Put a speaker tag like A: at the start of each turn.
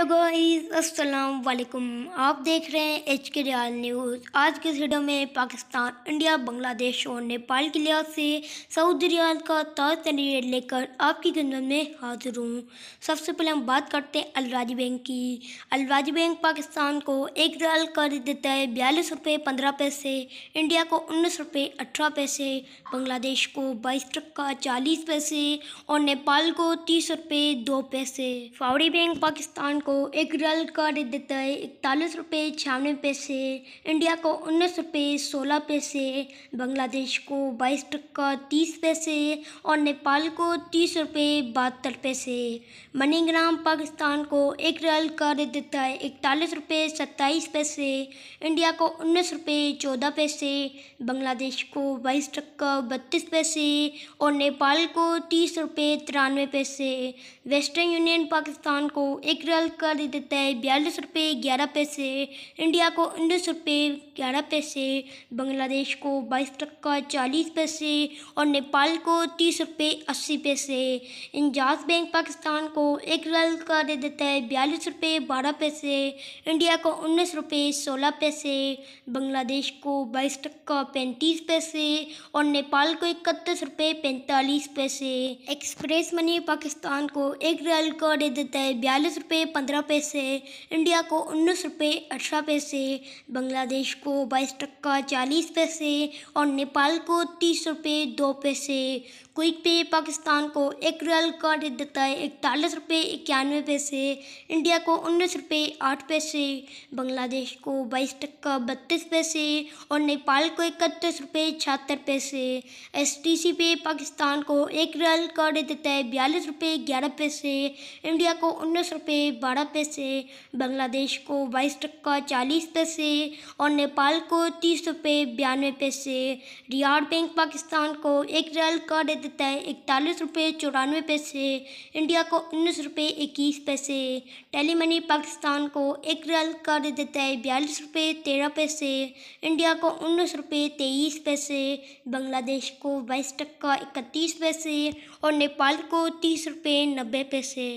A: hello guys अस्सलाम वालेकुम आप देख रहे हैं एच के रियाल न्यूज़ आज के वीडियो में पाकिस्तान इंडिया बांग्लादेश और नेपाल के लिहाज से सऊदी रियाल का ताज़ तरीर लेकर आपकी खिदमत में हाजिर हूँ सबसे पहले हम बात करते हैं अलराजी बैंक की अलराजी बैंक पाकिस्तान को एक रियाल कर देता है बयालीस रुपये पंद्रह पैसे इंडिया को उन्नीस रुपये अठारह पैसे बांग्लादेश को बाईस टक्का चालीस पैसे और नेपाल को तीस रुपये दो पैसे फावड़ी बैंक पाकिस्तान को को एक रल कर देता है इकतालीस रुपये छियानवे पैसे इंडिया को उन्नीस रुपये सोलह पैसे बांग्लादेश को बाईस टक्का तीस पैसे और नेपाल को तीस रुपये बहत्तर पैसे मनीग्राम पाकिस्तान को एक रल कर देता है इकतालीस रुपये सत्ताईस पैसे इंडिया को उन्नीस रुपये चौदह पैसे बांग्लादेश को बाईस टक्का बत्तीस पैसे और नेपाल को तीस रुपये तिरानवे पैसे वेस्टर्न यूनियन पाकिस्तान को एक रल कर देता है बयालीस रुपये ग्यारह पैसे इंडिया को उन्नीस रुपये ग्यारह पैसे बांग्लादेश को बाईस टक्का चालीस पैसे और नेपाल को तीस रुपये अस्सी पैसे इंजाज बैंक पाकिस्तान को एक रल कर दे देता है बयालीस रुपये बारह पैसे इंडिया को उन्नीस रुपये सोलह पैसे बांग्लादेश को बाईस टक्का पैंतीस पैसे और नेपाल को इकतीस रुपये पैंतालीस पैसे एक्सप्रेस मनी पाकिस्तान को एक रल का दे देता है बयालीस रुपये पंद्रह पंद्रह पैसे इंडिया को उन्नीस रुपये अठारह पैसे बांग्लादेश को बाईस टक्का चालीस पैसे और नेपाल को तीस रुपये दो पैसे क्विक पे पाकिस्तान को एक रियल कार्ड देता है इकतालीस रुपये इक्यानवे पैसे इंडिया को उन्नीस रुपये आठ पैसे बांग्लादेश को बाईस टक्का बत्तीस पैसे और नेपाल को इकतीस रुपये छिहत्तर पैसे एस टी सी पे पाकिस्तान को एक रियल कार्ड देता है बयालीस रुपये ग्यारह पैसे इंडिया को उन्नीस रुपये बारह ग्यारह पैसे बांग्लादेश को बाईस टक्का चालीस पैसे और नेपाल को तीस रुपये बयानवे पैसे रियाड बैंक पाकिस्तान को एक रियल का दे देता है इकतालीस रुपये चौरानवे पैसे इंडिया को उन्नीस रुपये इक्कीस पैसे टेली मनी पाकिस्तान को एक रियल का दे देता है बयालीस रुपये तेरह पैसे इंडिया को उन्नीस रुपये तेईस पैसे बांग्लादेश को बाईस टक्का इकतीस पैसे और नेपाल को तीस रुपये नब्बे पैसे